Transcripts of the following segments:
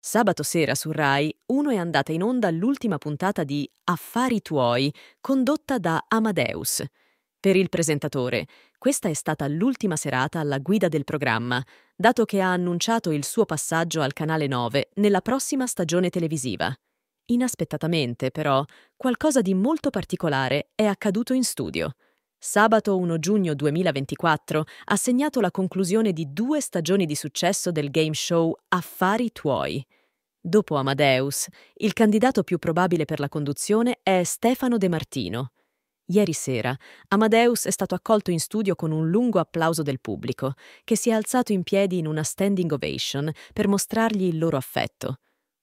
Sabato sera su Rai 1 è andata in onda l'ultima puntata di Affari tuoi, condotta da Amadeus. Per il presentatore, questa è stata l'ultima serata alla guida del programma, dato che ha annunciato il suo passaggio al canale 9 nella prossima stagione televisiva. Inaspettatamente, però, qualcosa di molto particolare è accaduto in studio. Sabato 1 giugno 2024 ha segnato la conclusione di due stagioni di successo del game show Affari tuoi. Dopo Amadeus, il candidato più probabile per la conduzione è Stefano De Martino. Ieri sera, Amadeus è stato accolto in studio con un lungo applauso del pubblico, che si è alzato in piedi in una standing ovation per mostrargli il loro affetto.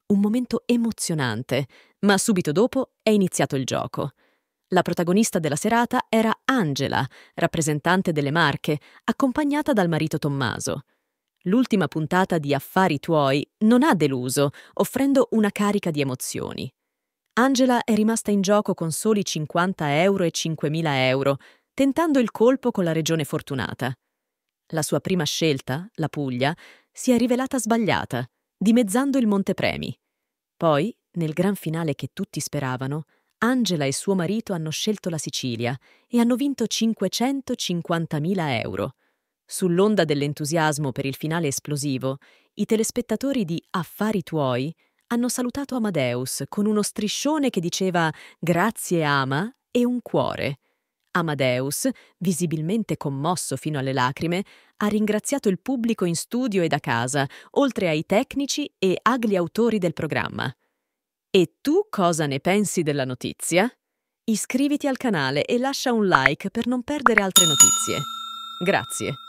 Un momento emozionante, ma subito dopo è iniziato il gioco. La protagonista della serata era Angela, rappresentante delle Marche, accompagnata dal marito Tommaso. L'ultima puntata di Affari tuoi non ha deluso, offrendo una carica di emozioni. Angela è rimasta in gioco con soli 50 euro e 5.000 euro, tentando il colpo con la regione fortunata. La sua prima scelta, la Puglia, si è rivelata sbagliata, dimezzando il montepremi. Poi, nel gran finale che tutti speravano, Angela e suo marito hanno scelto la Sicilia e hanno vinto 550.000 euro. Sull'onda dell'entusiasmo per il finale esplosivo, i telespettatori di Affari tuoi hanno salutato Amadeus con uno striscione che diceva Grazie Ama e un cuore. Amadeus, visibilmente commosso fino alle lacrime, ha ringraziato il pubblico in studio e da casa, oltre ai tecnici e agli autori del programma. E tu cosa ne pensi della notizia? Iscriviti al canale e lascia un like per non perdere altre notizie. Grazie.